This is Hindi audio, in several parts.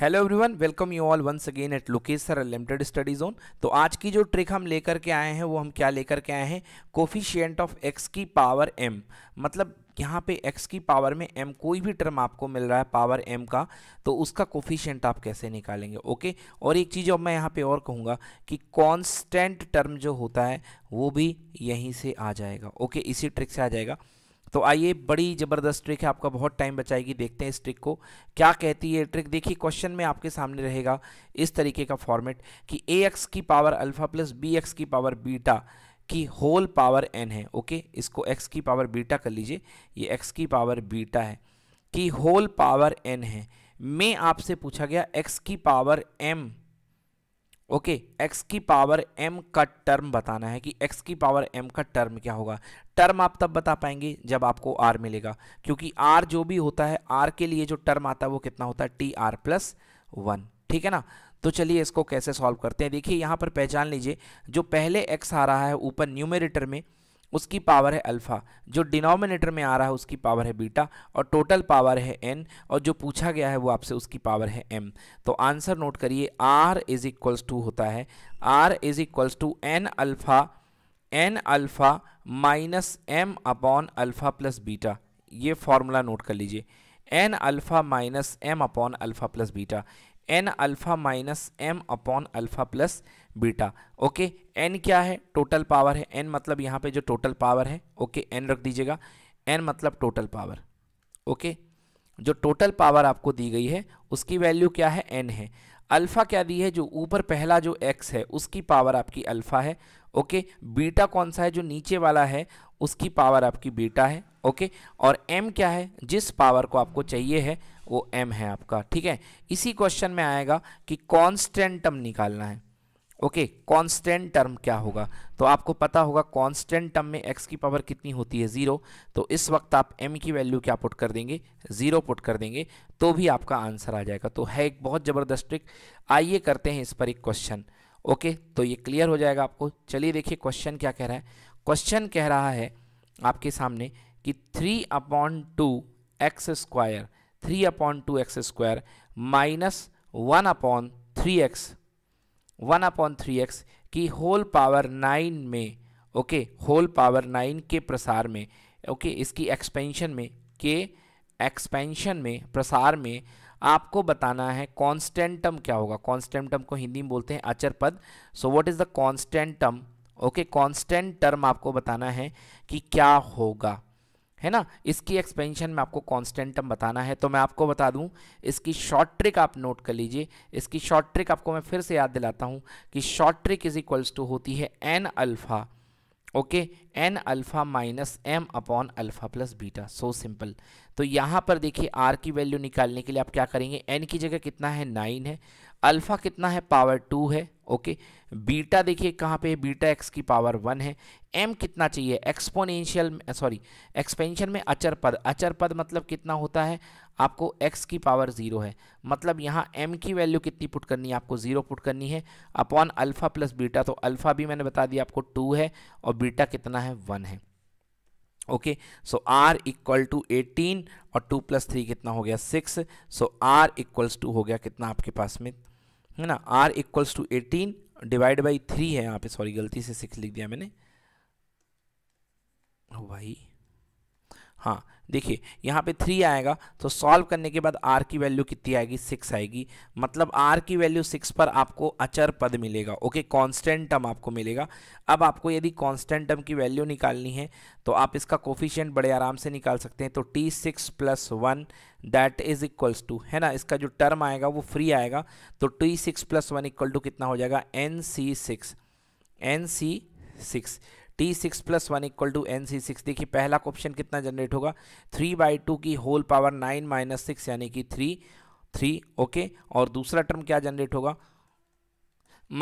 hello everyone welcome you all once again at लोकेसर लिमिटेड स्टडी जोन तो आज की जो ट्रिक हम लेकर के आए हैं वो हम क्या लेकर के आए हैं कोफिशियंट ऑफ एक्स की पावर एम मतलब यहाँ पे एक्स की पावर में एम कोई भी टर्म आपको मिल रहा है पावर एम का तो उसका कोफ़िशियंट आप कैसे निकालेंगे ओके और एक चीज़ अब मैं यहाँ पे और कहूँगा कि कॉन्स्टेंट टर्म जो होता है वो भी यहीं से आ जाएगा ओके इसी ट्रिक से आ जाएगा तो आइए बड़ी ज़बरदस्त ट्रिक है आपका बहुत टाइम बचाएगी देखते हैं इस ट्रिक को क्या कहती है ट्रिक देखिए क्वेश्चन में आपके सामने रहेगा इस तरीके का फॉर्मेट कि ए एक्स की power alpha plus B X की पावर बीटा की होल पावर एन है ओके इसको एक्स की पावर बीटा कर लीजिए ये एक्स की पावर बीटा है कि होल पावर एन है मैं आपसे पूछा गया एक्स की पावर एम ओके एक्स की पावर एम का टर्म बताना है कि एक्स की पावर एम का टर्म क्या होगा टर्म आप तब बता पाएंगे जब आपको आर मिलेगा क्योंकि आर जो भी होता है आर के लिए जो टर्म आता है वो कितना होता है टी आर प्लस वन ठीक है ना तो चलिए इसको कैसे सॉल्व करते हैं देखिए यहाँ पर पहचान लीजिए जो पहले एक्स आ रहा है ऊपर न्यूमेरेटर में उसकी पावर है अल्फ़ा जो डिनोमिनेटर में आ रहा है उसकी पावर है बीटा और टोटल पावर है एन और जो पूछा गया है वो आपसे उसकी पावर है एम तो आंसर नोट करिए आर इज इक्वल्स टू होता है R is equals to N alpha N alpha minus M upon alpha plus beta ये फॉर्मूला नोट कर लीजिए N alpha minus M upon alpha plus beta N alpha minus M upon alpha plus beta okay N क्या है टोटल पावर है एन मतलब यहाँ पे जो टोटल पावर है ओके एन रख दीजिएगा एन मतलब टोटल पावर ओके जो टोटल पावर आपको दी गई है उसकी वैल्यू क्या है एन है अल्फ़ा क्या दी है जो ऊपर पहला जो एक्स है उसकी पावर आपकी अल्फ़ा है ओके बीटा कौन सा है जो नीचे वाला है उसकी पावर आपकी बीटा है ओके और एम क्या है जिस पावर को आपको चाहिए है वो एम है आपका ठीक है इसी क्वेश्चन में आएगा कि कॉन्स्टेंटम निकालना है ओके कांस्टेंट टर्म क्या होगा तो आपको पता होगा कांस्टेंट टर्म में एक्स की पावर कितनी होती है ज़ीरो तो इस वक्त आप एम की वैल्यू क्या पुट कर देंगे ज़ीरो पुट कर देंगे तो भी आपका आंसर आ जाएगा तो है एक बहुत ज़बरदस्त ट्रिक आइए करते हैं इस पर एक क्वेश्चन ओके तो ये क्लियर हो जाएगा आपको चलिए देखिए क्वेश्चन क्या कह रहा है क्वेश्चन कह रहा है आपके सामने कि three upon two X square three upon two X square minus one upon three X one upon three X की होल पावर नाइन में ओके होल पावर नाइन के प्रसार में ओके इसकी एक्सपेंशन में के एक्सपेंशन में प्रसार में आपको बताना है कॉन्स्टेंटम क्या होगा कॉन्स्टेंटम को हिंदी में बोलते हैं अचर पद so what is the constant term okay constant term आपको बताना है कि क्या होगा है ना इसकी एक्सपेंशन में आपको कांस्टेंट टर्म बताना है तो मैं आपको बता दूं इसकी शॉर्ट ट्रिक आप नोट कर लीजिए इसकी शॉर्ट ट्रिक आपको मैं फिर से याद दिलाता हूं कि short trick is equals to होती है N alpha okay N alpha minus M upon alpha plus beta so simple तो यहाँ पर देखिए आर की वैल्यू निकालने के लिए आप क्या करेंगे एन की जगह कितना है नाइन है अल्फ़ा कितना है पावर टू है ओके बीटा देखिए कहाँ पे बीटा एक्स की पावर वन है एम कितना चाहिए एक्सपोनेंशियल सॉरी एक्सपेंशन में अचर पद अचर पद मतलब कितना होता है आपको एक्स की पावर ज़ीरो है मतलब यहाँ एम की वैल्यू कितनी पुट करनी है आपको ज़ीरो पुट करनी है अपॉन अल्फ़ा प्लस बीटा तो अल्फ़ा भी मैंने बता दिया आपको टू है और बीटा कितना है वन है okay so R equal to eighteen और टू प्लस थ्री कितना हो गया six so R equals to हो गया कितना आपके पास में है ना R equals to eighteen divide by three है यहाँ पे सॉरी गलती से सिक्स लिख दिया मैंने ओ भाई हाँ देखिए यहाँ पे थ्री आएगा तो सॉल्व करने के बाद आर की वैल्यू कितनी आएगी सिक्स आएगी मतलब आर की वैल्यू सिक्स पर आपको अचर पद मिलेगा ओके कांस्टेंट टर्म आपको मिलेगा अब आपको यदि कांस्टेंट टर्म की वैल्यू निकालनी है तो आप इसका कोफिशियंट बड़े आराम से निकाल सकते हैं तो T six plus one that is equals to है ना इसका जो टर्म आएगा वो फ्री आएगा तो T six plus one equal to कितना हो जाएगा N C six N C six T six plus one equal to N C six देखिए पहला क्वेश्चन कितना जनरेट होगा थ्री बाई टू की whole power nine minus six यानी कि थ्री थ्री ओके और दूसरा टर्म क्या जनरेट होगा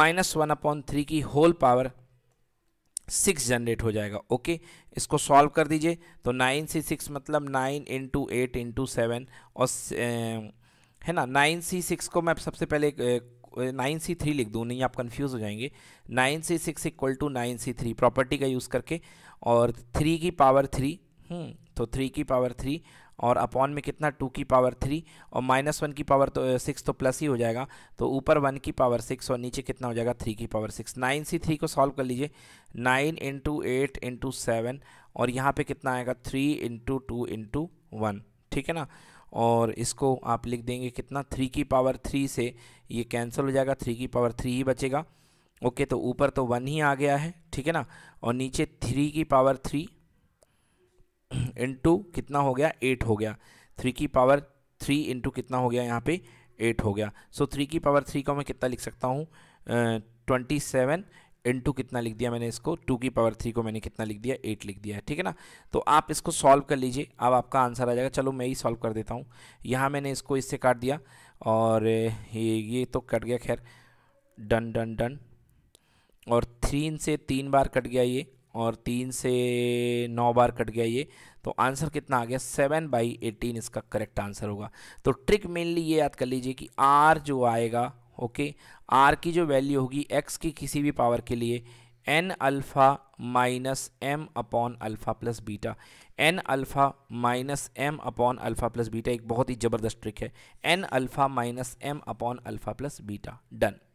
माइनस वन अपॉन थ्री की होल पावर सिक्स जनरेट हो जाएगा ओके इसको सॉल्व कर दीजिए तो नाइन सी सिक्स मतलब nine into eight into seven और ए, है ना नाइन सी सिक्स को मैं सबसे पहले नाइन सी थ्री लिख दूँ नहीं आप कंफ्यूज हो जाएंगे nine C six equal to nine C three property का यूज़ करके और थ्री की पावर थ्री हम्म, तो थ्री की पावर थ्री और अपॉन में कितना टू की पावर थ्री और माइनस वन की पावर तो सिक्स तो प्लस ही हो जाएगा तो ऊपर वन की पावर सिक्स और नीचे कितना हो जाएगा थ्री की power six nine C three को सॉल्व कर लीजिए nine into eight into seven और यहाँ पे कितना आएगा three into two into one ठीक है ना और इसको आप लिख देंगे कितना थ्री की पावर थ्री से ये कैंसिल हो जाएगा थ्री की पावर थ्री ही बचेगा ओके तो ऊपर तो वन ही आ गया है ठीक है ना और नीचे थ्री की पावर थ्री इंटू कितना हो गया एट हो गया थ्री की पावर थ्री इंटू कितना हो गया यहाँ पे एट हो गया सो so, थ्री की पावर थ्री को मैं कितना लिख सकता हूँ ट्वेंटी सेवन टू कितना लिख दिया मैंने इसको टू की पावर थ्री को मैंने कितना लिख दिया एट लिख दिया है ठीक है ना तो आप इसको सॉल्व कर लीजिए अब आपका आंसर आ जाएगा चलो मैं ही सॉल्व कर देता हूँ यहाँ मैंने इसको इससे काट दिया और ये ये तो कट गया खैर डन डन डन और तीन से तीन बार कट गया ये और तीन से नौ बार कट गया ये तो आंसर कितना आ गया सेवन बाई एटीन इसका करेक्ट आंसर होगा तो ट्रिक मेनली ये याद कर लीजिए कि आर जो आएगा ओके आर की जो वैल्यू होगी एक्स की किसी भी पावर के लिए n alpha minus M upon alpha plus beta N alpha minus M upon alpha plus beta एक बहुत ही ज़बरदस्त ट्रिक है N alpha minus M upon alpha plus beta done